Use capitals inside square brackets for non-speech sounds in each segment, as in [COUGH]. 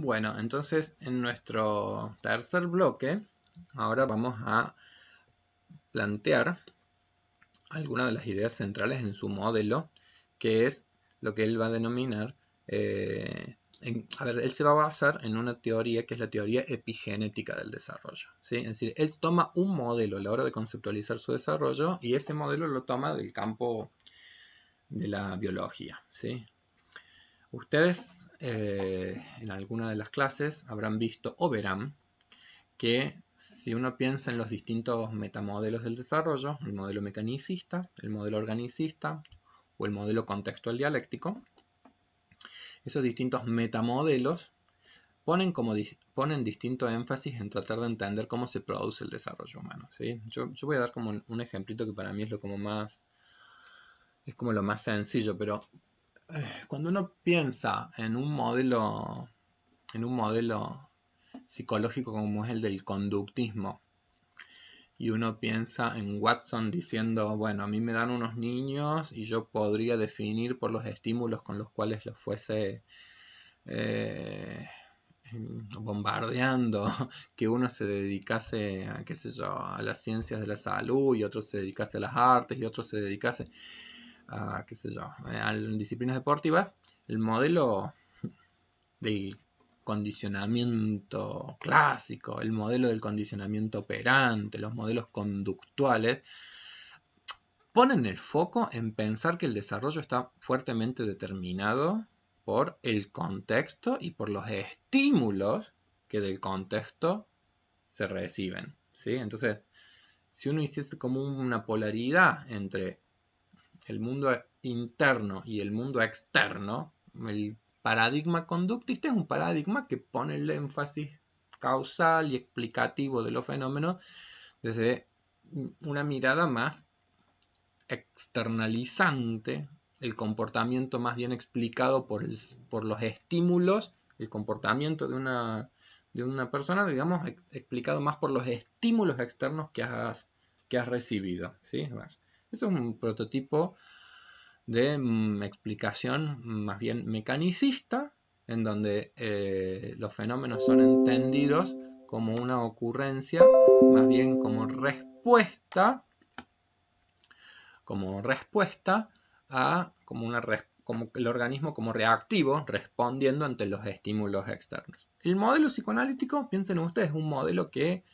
Bueno, entonces en nuestro tercer bloque, ahora vamos a plantear algunas de las ideas centrales en su modelo, que es lo que él va a denominar, eh, a ver, él se va a basar en una teoría que es la teoría epigenética del desarrollo. ¿sí? Es decir, él toma un modelo a la hora de conceptualizar su desarrollo y ese modelo lo toma del campo de la biología. ¿sí? Ustedes eh, en alguna de las clases habrán visto o verán que si uno piensa en los distintos metamodelos del desarrollo, el modelo mecanicista, el modelo organicista o el modelo contextual dialéctico, esos distintos metamodelos ponen, como, distinto énfasis en tratar de entender cómo se produce el desarrollo humano. ¿sí? Yo, voy a dar como un, un, ejemplito que para mí es lo como más es como lo más sencillo, pero eh, cuando uno piensa en un modelo, en un modelo psicológico como es el del conductismo, y uno piensa en Watson diciendo, bueno, a mí me dan unos niños y yo podría definir por los estímulos con los cuales los fuese eh, bombardeando, [LAUGHS] que uno se dedicase, a, qué sé yo, a las ciencias de la salud y otro se dedicase a las artes y otro se dedicase a, qué sé yo, a disciplinas deportivas, el modelo [LAUGHS] del condicionamiento clásico, el modelo del condicionamiento operante, los modelos conductuales, ponen el foco en pensar que el desarrollo está fuertemente determinado por el contexto y por los estímulos que del contexto se reciben. ¿sí? Entonces, si uno hiciese como una polaridad entre el mundo interno y el mundo externo, el paradigma conductista es un paradigma que pone el énfasis causal y explicativo de los fenómenos desde una mirada más externalizante, el comportamiento más bien explicado por, por los estímulos, el comportamiento de una, de una persona, digamos, explicado más por los estímulos externos que has, que has recibido. ¿sí? Es un prototipo de mm, explicación mm, más bien mecanicista, en donde eh, los fenómenos son entendidos como una ocurrencia, más bien como respuesta, como respuesta a, como una como el organismo como reactivo, respondiendo ante los estímulos externos. El modelo psicoanalítico, piensen ustedes, es un modelo que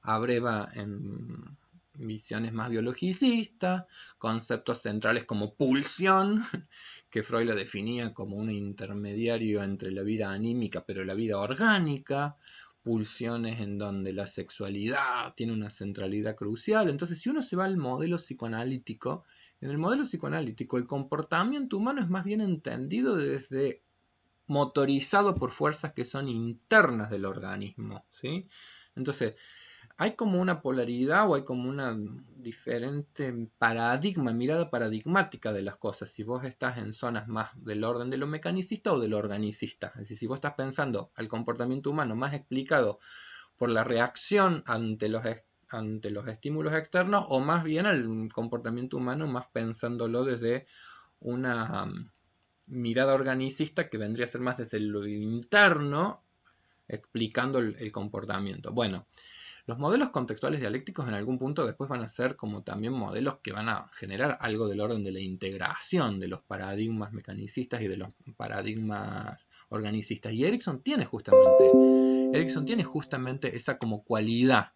abreva en, visiones más biologicistas, conceptos centrales como pulsión, [LAUGHS] que Freud la definía como un intermediario entre la vida anímica pero la vida orgánica, pulsiones en donde la sexualidad tiene una centralidad crucial. Entonces, si uno se va al modelo psicoanalítico, en el modelo psicoanalítico el comportamiento humano es más bien entendido desde motorizado por fuerzas que son internas del organismo, ¿sí? Entonces, hay como una polaridad o hay como una diferente paradigma, mirada paradigmática de las cosas. Si vos estás en zonas más del orden de lo mecanicista o de lo organicista. Es decir, si vos estás pensando al comportamiento humano más explicado por la reacción ante los, ante los estímulos externos o más bien al comportamiento humano más pensándolo desde una um, mirada organicista que vendría a ser más desde lo interno explicando el comportamiento. Bueno, los modelos contextuales dialécticos en algún punto después van a ser como también modelos que van a generar algo del orden de la integración de los paradigmas mecanicistas y de los paradigmas organicistas. Y Erickson tiene justamente, tiene justamente esa como cualidad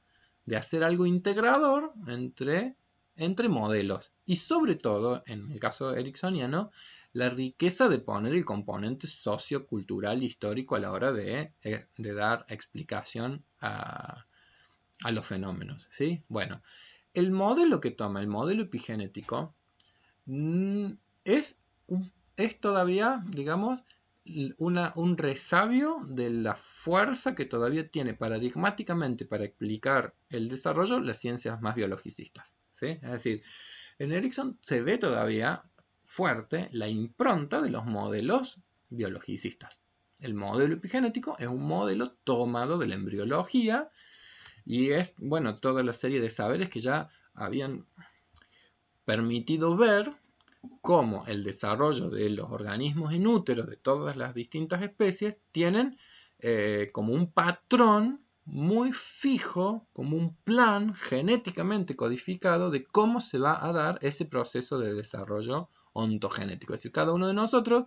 de hacer algo integrador entre, entre modelos. Y sobre todo, en el caso ericksoniano, la riqueza de poner el componente sociocultural histórico a la hora de, eh, de dar explicación a, a los fenómenos, ¿sí? Bueno, el modelo que toma, el modelo epigenético, mm, es, todavía, digamos, un resabio de la fuerza que todavía tiene paradigmáticamente para explicar el desarrollo las ciencias más biologicistas. ¿sí? Es decir, en Erickson se ve todavía fuerte la impronta de los modelos biologicistas. El modelo epigenético es un modelo tomado de la embriología, y es, bueno, toda la serie de saberes que ya habían permitido ver cómo el desarrollo de los organismos en útero de todas las distintas especies tienen eh, como un patrón muy fijo, como un plan genéticamente codificado de cómo se va a dar ese proceso de desarrollo ontogenético. Es decir, cada uno de nosotros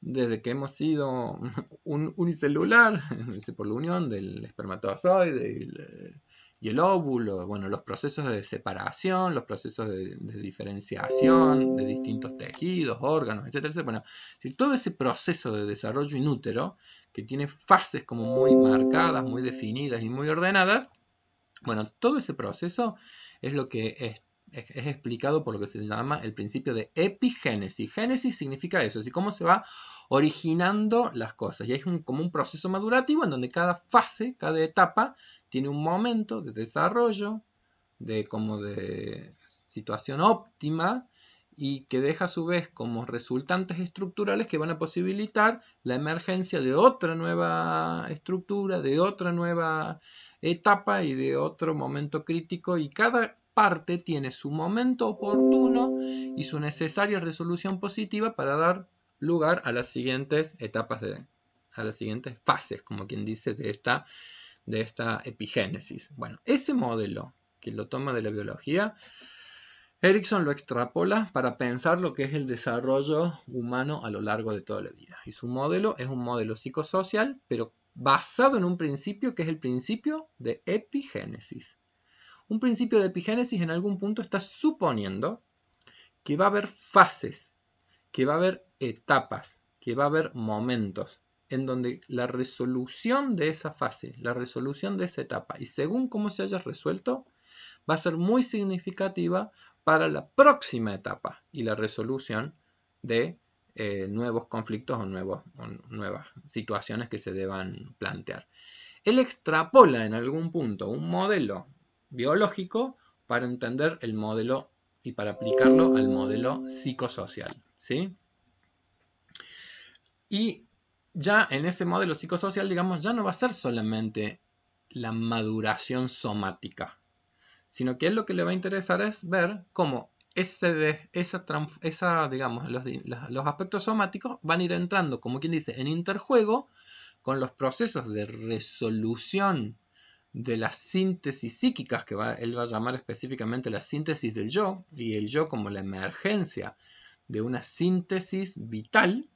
desde que hemos sido [LAUGHS] un, unicelular, [LAUGHS] por la unión del espermatozoide y el, óvulo, bueno, los procesos de separación, los procesos de, diferenciación de distintos tejidos, órganos, etcétera, Bueno, si todo ese proceso de desarrollo inútero, que tiene fases como muy marcadas, muy definidas y muy ordenadas, bueno, todo ese proceso es lo que es es, explicado por lo que se llama el principio de epigénesis. Génesis significa eso, es decir, cómo se va originando las cosas. Y es como un proceso madurativo en donde cada fase, cada etapa, tiene un momento de desarrollo, de como de situación óptima, y que deja a su vez como resultantes estructurales que van a posibilitar la emergencia de otra nueva estructura, de otra nueva etapa y de otro momento crítico. Y cada parte tiene su momento oportuno y su necesaria resolución positiva para dar lugar a las siguientes etapas, de, a las siguientes fases, como quien dice, de esta, de esta epigénesis. Bueno, ese modelo que lo toma de la biología, Erickson lo extrapola para pensar lo que es el desarrollo humano a lo largo de toda la vida. Y su modelo es un modelo psicosocial, pero basado en un principio que es el principio de epigénesis. Un principio de epigénesis en algún punto está suponiendo que va a haber fases, que va a haber etapas, que va a haber momentos en donde la resolución de esa fase, la resolución de esa etapa, y según cómo se haya resuelto, va a ser muy significativa para la próxima etapa y la resolución de eh, nuevos conflictos o, o nuevas situaciones que se deban plantear. Él extrapola en algún punto un modelo biológico para entender el modelo y para aplicarlo al modelo psicosocial. ¿sí? Y ya en ese modelo psicosocial, digamos, ya no va a ser solamente la maduración somática, sino que es lo que le va a interesar es ver cómo ese esa, digamos, los, aspectos somáticos van a ir entrando, como quien dice, en interjuego con los procesos de resolución de las síntesis psíquicas que él va a llamar específicamente la síntesis del yo y el yo como la emergencia de una síntesis vital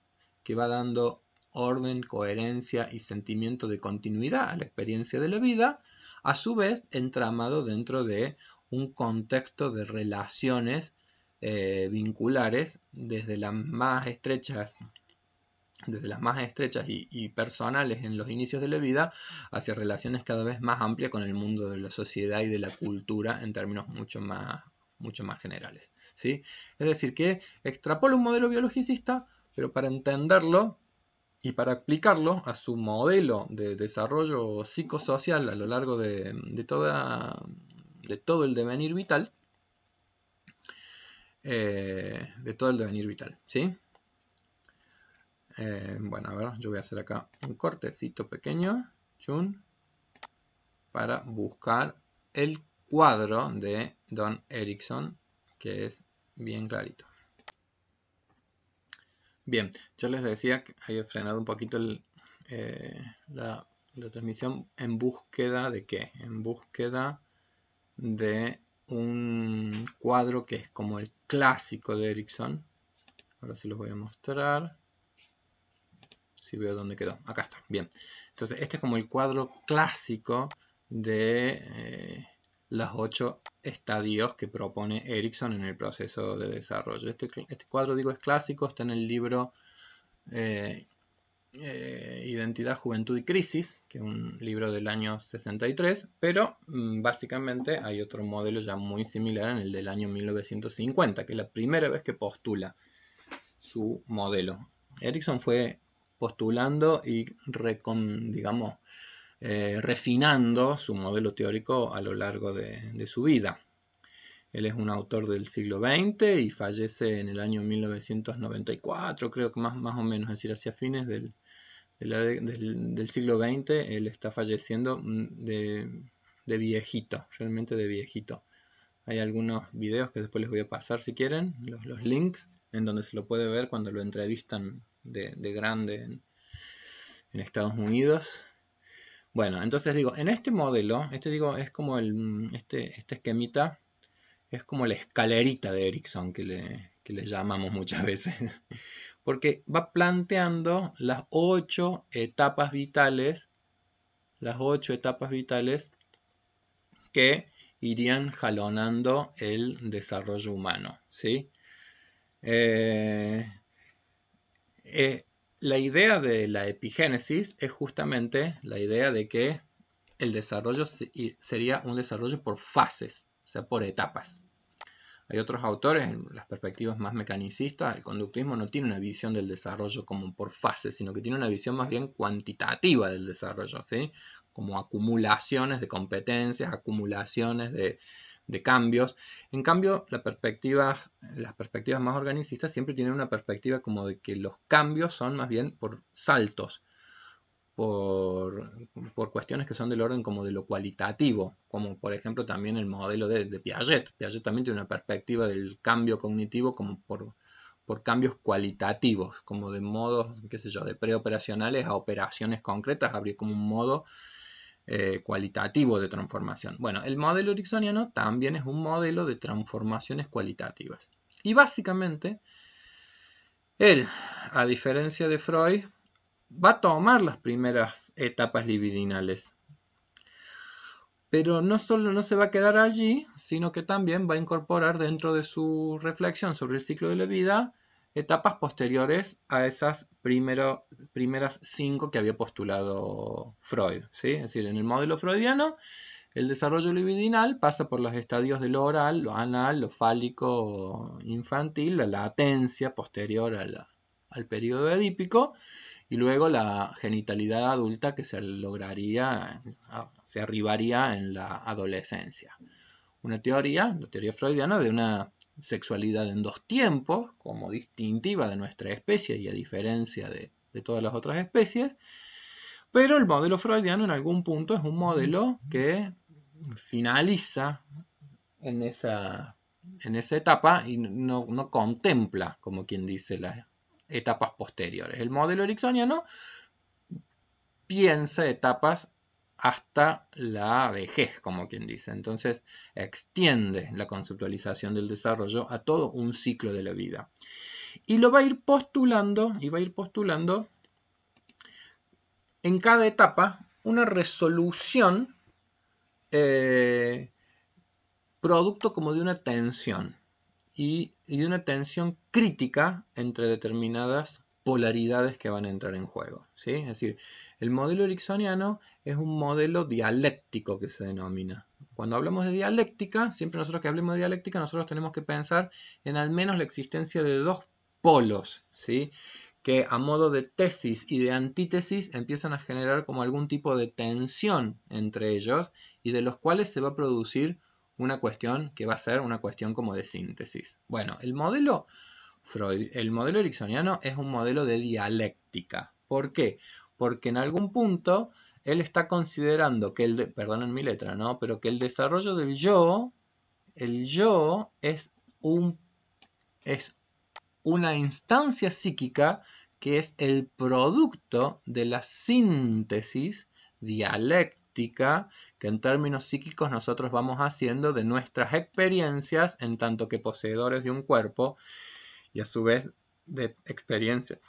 que va dando orden, coherencia y sentimiento de continuidad a la experiencia de la vida, a su vez entramado dentro de un contexto de relaciones eh, vinculares, desde las más estrechas desde las más estrechas y, personales en los inicios de la vida, hacia relaciones cada vez más amplias con el mundo de la sociedad y de la cultura en términos mucho más, mucho más generales. ¿sí? Es decir, que extrapola un modelo biologicista, pero para entenderlo y para aplicarlo a su modelo de desarrollo psicosocial a lo largo de, todo el devenir vital, eh, de todo el devenir vital, ¿sí? Eh, bueno, a ver, yo voy a hacer acá un cortecito pequeño. Chun. Para buscar el cuadro de Don Erickson, que es bien clarito. Bien, yo les decía que había frenado un poquito eh, la, transmisión en búsqueda de qué? En búsqueda de un cuadro que es como el clásico de Erickson. Ahora sí los voy a mostrar si veo dónde quedó. Acá está, bien. Entonces este es como el cuadro clásico de eh, los ocho estadios que propone Erickson en el proceso de desarrollo. Este, este, cuadro, digo, es clásico, está en el libro eh, eh, Identidad, Juventud y Crisis, que es un libro del año 63, pero mm, básicamente hay otro modelo ya muy similar en el del año 1950, que es la primera vez que postula su modelo. Erickson fue postulando y digamos, eh, refinando su modelo teórico a lo largo de, su vida. Él es un autor del siglo XX y fallece en el año 1994, creo que más, más o menos, es decir, hacia fines del, siglo XX, él está falleciendo mm, de, viejito, realmente de viejito. Hay algunos videos que después les voy a pasar si quieren, los, los links, en donde se lo puede ver cuando lo entrevistan de, grande en, Estados Unidos. Bueno, entonces digo, en este modelo, este digo, es como el, este, este esquemita, es como la escalerita de Erickson que le, le llamamos muchas [LAUGHS] veces, porque va planteando las ocho etapas vitales, las ocho etapas vitales que irían jalonando el desarrollo humano, ¿sí? Eh, eh, la idea de la epigénesis es justamente la idea de que el desarrollo sería un desarrollo por fases, o sea, por etapas. Hay otros autores, en las perspectivas más mecanicistas, el conductismo no tiene una visión del desarrollo como por fases, sino que tiene una visión más bien cuantitativa del desarrollo, ¿sí? como acumulaciones de competencias, acumulaciones de, de cambios. En cambio, las perspectivas más organicistas siempre tienen una perspectiva como de que los cambios son más bien por saltos, por, cuestiones que son del orden como de lo cualitativo, como por ejemplo también el modelo de, de Piaget. Piaget también tiene una perspectiva del cambio cognitivo como por, por cambios cualitativos, como de modos, qué sé yo, de preoperacionales a operaciones concretas, habría como un modo eh, cualitativo de transformación. Bueno, el modelo ericksoniano también es un modelo de transformaciones cualitativas. Y básicamente, él, a diferencia de Freud, va a tomar las primeras etapas libidinales. Pero no solo no se va a quedar allí, sino que también va a incorporar dentro de su reflexión sobre el ciclo de la vida etapas posteriores a esas primeras cinco que había postulado Freud. ¿sí? Es decir, en el modelo freudiano, el desarrollo libidinal pasa por los estadios de lo oral, lo anal, lo fálico, infantil, la latencia posterior al periodo edípico y luego la genitalidad adulta que se lograría, ah, se arribaría en la adolescencia. Una teoría, la teoría freudiana, de una sexualidad en dos tiempos, como distintiva de nuestra especie y a diferencia de, todas las otras especies, pero el modelo freudiano en algún punto es un modelo que finaliza en esa, en esa etapa y no, no contempla, como quien dice, las etapas posteriores. El modelo ericksoniano piensa etapas hasta la vejez, como quien dice. Entonces, extiende la conceptualización del desarrollo a todo un ciclo de la vida. Y lo va a ir postulando, y va a ir postulando en cada etapa una resolución eh, producto como de una tensión y, y de una tensión crítica entre determinadas polaridades que van a entrar en juego. ¿sí? Es decir, el modelo ericksoniano es un modelo dialéctico que se denomina. Cuando hablamos de dialéctica, siempre nosotros que hablemos de dialéctica, nosotros tenemos que pensar en al menos la existencia de dos polos, ¿sí? que a modo de tesis y de antítesis empiezan a generar como algún tipo de tensión entre ellos y de los cuales se va a producir una cuestión que va a ser una cuestión como de síntesis. Bueno, el modelo Freud, el modelo ericksoniano es un modelo de dialéctica. ¿Por qué? Porque en algún punto él está considerando que el, mi letra, Pero que el desarrollo del yo, el yo es un es una instancia psíquica que es el producto de la síntesis dialéctica que en términos psíquicos nosotros vamos haciendo de nuestras experiencias en tanto que poseedores de un cuerpo y a su vez de experiencias.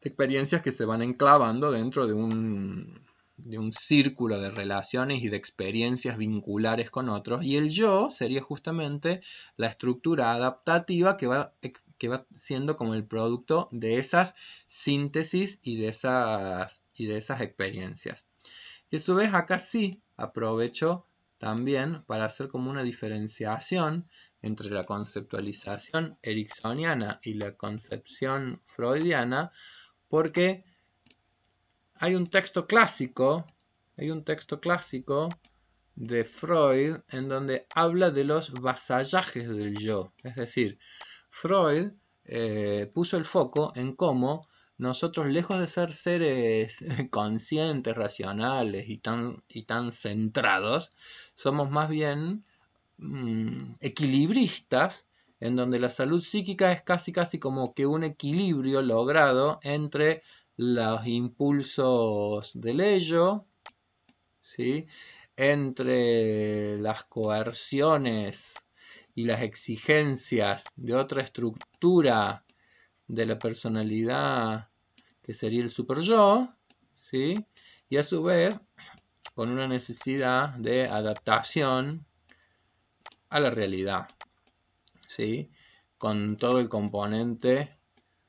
Experiencias que se van enclavando dentro de un, de un círculo de relaciones y de experiencias vinculares con otros. Y el yo sería justamente la estructura adaptativa que va, que va siendo como el producto de esas síntesis y de esas, y de esas experiencias. Y a su vez acá sí aprovecho también para hacer como una diferenciación entre la conceptualización ericksoniana y la concepción freudiana, porque hay un texto clásico, hay un texto clásico de Freud en donde habla de los vasallajes del yo, es decir, Freud eh, puso el foco en cómo nosotros lejos de ser seres [LAUGHS] conscientes, racionales y tan, y tan centrados, somos más bien mm, equilibristas, en donde la salud psíquica es casi casi como que un equilibrio logrado entre los impulsos del ello, entre las coerciones y las exigencias de otra estructura de la personalidad sería el super yo, ¿sí? y a su vez con una necesidad de adaptación a la realidad, ¿sí? con todo el componente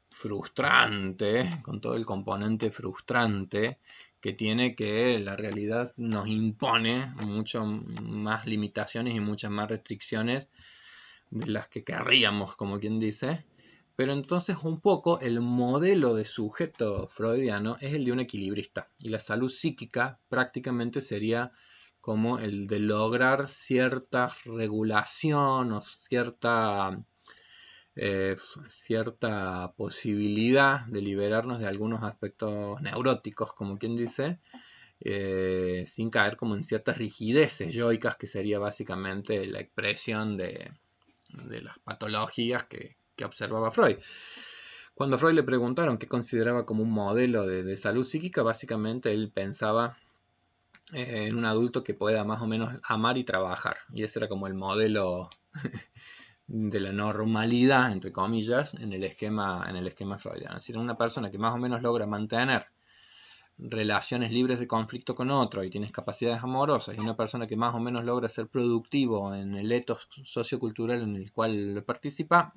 frustrante, con todo el componente frustrante que tiene que la realidad nos impone mucho más limitaciones y muchas más restricciones de las que querríamos, como quien dice, pero entonces un poco el modelo de sujeto freudiano es el de un equilibrista y la salud psíquica prácticamente sería como el de lograr cierta regulación o cierta, eh, cierta posibilidad de liberarnos de algunos aspectos neuróticos, como quien dice, eh, sin caer como en ciertas rigideces yoicas, que sería básicamente la expresión de las patologías que, que observaba Freud. Cuando Freud le preguntaron qué consideraba como un modelo de, salud psíquica, básicamente él pensaba eh, en un adulto que pueda más o menos amar y trabajar. Y ese era como el modelo [LAUGHS] de la normalidad, entre comillas, en el esquema, en el esquema freudiano. Es decir, una persona que más o menos logra mantener relaciones libres de conflicto con otro y tienes capacidades amorosas y una persona que más o menos logra ser productivo en el etos sociocultural en el cual participa,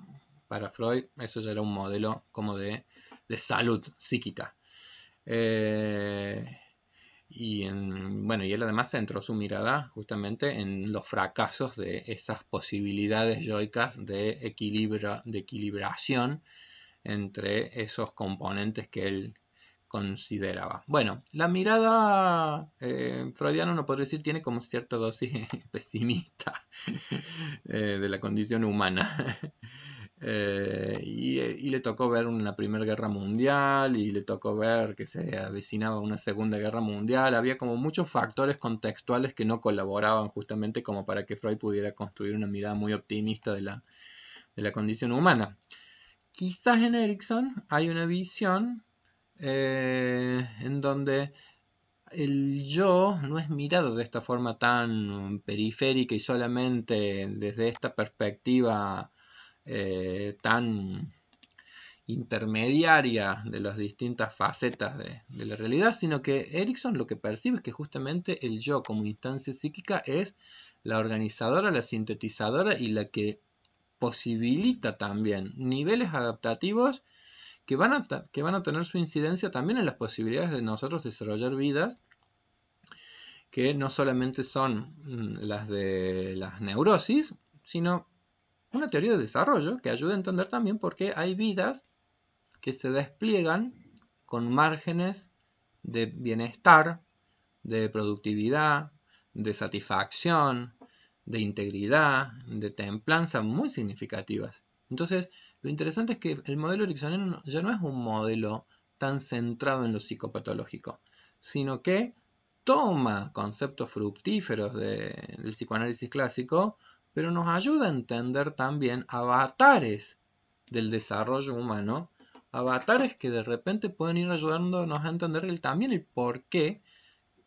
para Freud eso ya era un modelo como de, salud psíquica. Eh, y bueno, y él además centró su mirada justamente en los fracasos de esas posibilidades yoicas de, equilibrio, de equilibración entre esos componentes que él consideraba. Bueno, la mirada eh, freudiana, uno podría decir, tiene como cierta dosis [LAUGHS] pesimista eh, de la condición humana. Eh, eh, y, le tocó ver una Primera Guerra Mundial y le tocó ver que se avecinaba una Segunda Guerra Mundial. Había como muchos factores contextuales que no colaboraban justamente como para que Freud pudiera construir una mirada muy optimista de la, condición humana. Quizás en Erickson hay una visión eh, en donde el yo no es mirado de esta forma tan periférica y solamente desde esta perspectiva eh, tan intermediaria de las distintas facetas de, la realidad, sino que Erickson lo que percibe es que justamente el yo como instancia psíquica es la organizadora, la sintetizadora y la que posibilita también niveles adaptativos que van a, que van a tener su incidencia también en las posibilidades de nosotros desarrollar vidas que no solamente son mm, las de las neurosis, sino una teoría de desarrollo que ayuda a entender también por qué hay vidas que se despliegan con márgenes de bienestar, de productividad, de satisfacción, de integridad, de templanza muy significativas. Entonces, lo interesante es que el modelo ericksoniano ya no es un modelo tan centrado en lo psicopatológico, sino que toma conceptos fructíferos del psicoanálisis clásico pero nos ayuda a entender también avatares del desarrollo humano, avatares que de repente pueden ir ayudándonos a entender el, también el por qué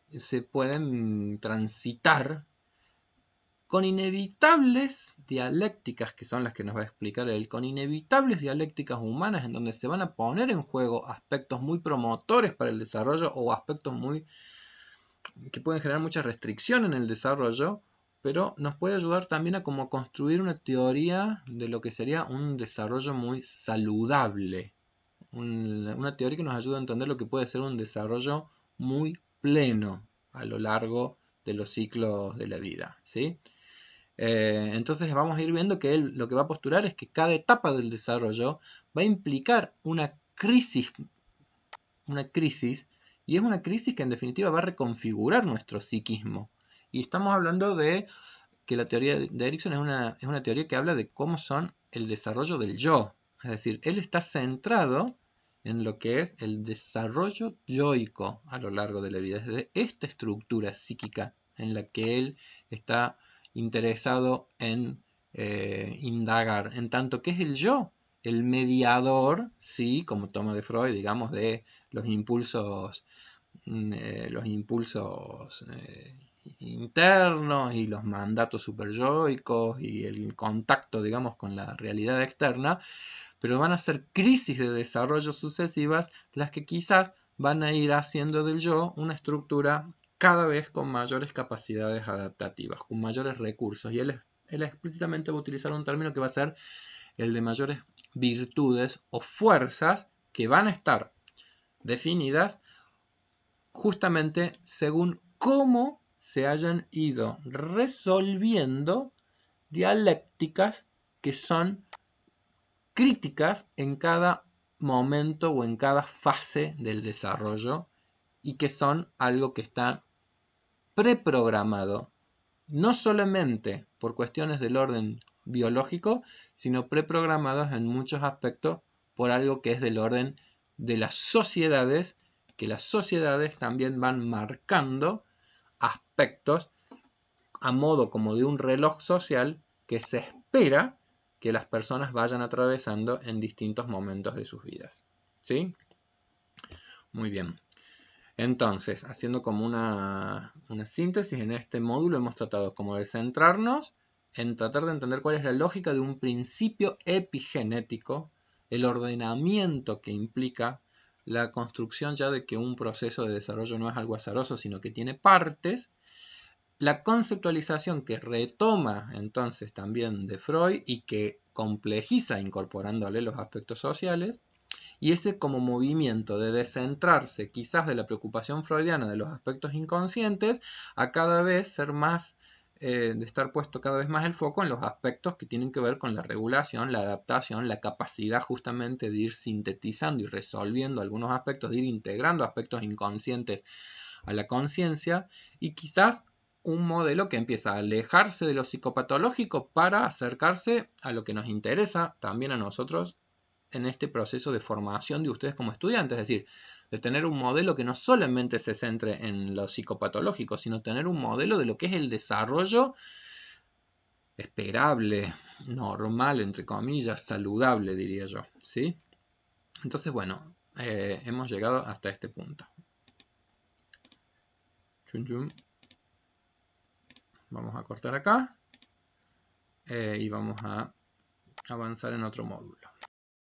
se pueden transitar con inevitables dialécticas, que son las que nos va a explicar él, con inevitables dialécticas humanas en donde se van a poner en juego aspectos muy promotores para el desarrollo o aspectos muy que pueden generar mucha restricción en el desarrollo pero nos puede ayudar también a construir una teoría de lo que sería un desarrollo muy saludable. una teoría que nos ayuda a entender lo que puede ser un desarrollo muy pleno a lo largo de los ciclos de la vida. ¿sí? Eh, entonces vamos a ir viendo que él lo que va a postular es que cada etapa del desarrollo va a implicar una crisis, una crisis, y es una crisis que en definitiva va a reconfigurar nuestro psiquismo y estamos hablando de que la teoría de Erickson es una, teoría que habla de cómo son el desarrollo del yo. Es decir, él está centrado en lo que es el desarrollo yoico a lo largo de la vida, de esta estructura psíquica en la que él está interesado en eh, indagar, en tanto que es el yo, el mediador, sí, como toma de Freud, digamos, de los impulsos, mm, eh, los impulsos eh, internos y los mandatos superyoicos y el contacto, digamos, con la realidad externa, pero van a ser crisis de desarrollo sucesivas las que quizás van a ir haciendo del yo una estructura cada vez con mayores capacidades adaptativas, con mayores recursos. Y él, él explícitamente va a utilizar un término que va a ser el de mayores virtudes o fuerzas que van a estar definidas justamente según cómo se hayan ido resolviendo dialécticas que son críticas en cada momento o en cada fase del desarrollo y que son algo que está preprogramado, no solamente por cuestiones del orden biológico, sino preprogramados en muchos aspectos por algo que es del orden de las sociedades, que las sociedades también van marcando aspectos a modo como de un reloj social que se espera que las personas vayan atravesando en distintos momentos de sus vidas. ¿Sí? Muy bien. Entonces, haciendo como una, una, síntesis, en este módulo hemos tratado como de centrarnos en tratar de entender cuál es la lógica de un principio epigenético, el ordenamiento que implica la construcción ya de que un proceso de desarrollo no es algo azaroso, sino que tiene partes, la conceptualización que retoma entonces también de Freud y que complejiza incorporándole los aspectos sociales, y ese como movimiento de descentrarse quizás de la preocupación freudiana de los aspectos inconscientes a cada vez ser más eh, de estar puesto cada vez más el foco en los aspectos que tienen que ver con la regulación, la adaptación, la capacidad justamente de ir sintetizando y resolviendo algunos aspectos, de ir integrando aspectos inconscientes a la conciencia y quizás un modelo que empieza a alejarse de lo psicopatológico para acercarse a lo que nos interesa también a nosotros en este proceso de formación de ustedes como estudiantes, es decir, de tener un modelo que no solamente se centre en lo psicopatológico, sino tener un modelo de lo que es el desarrollo esperable, normal, entre comillas, saludable, diría yo. ¿sí? Entonces, bueno, eh, hemos llegado hasta este punto. Vamos a cortar acá eh, y vamos a avanzar en otro módulo.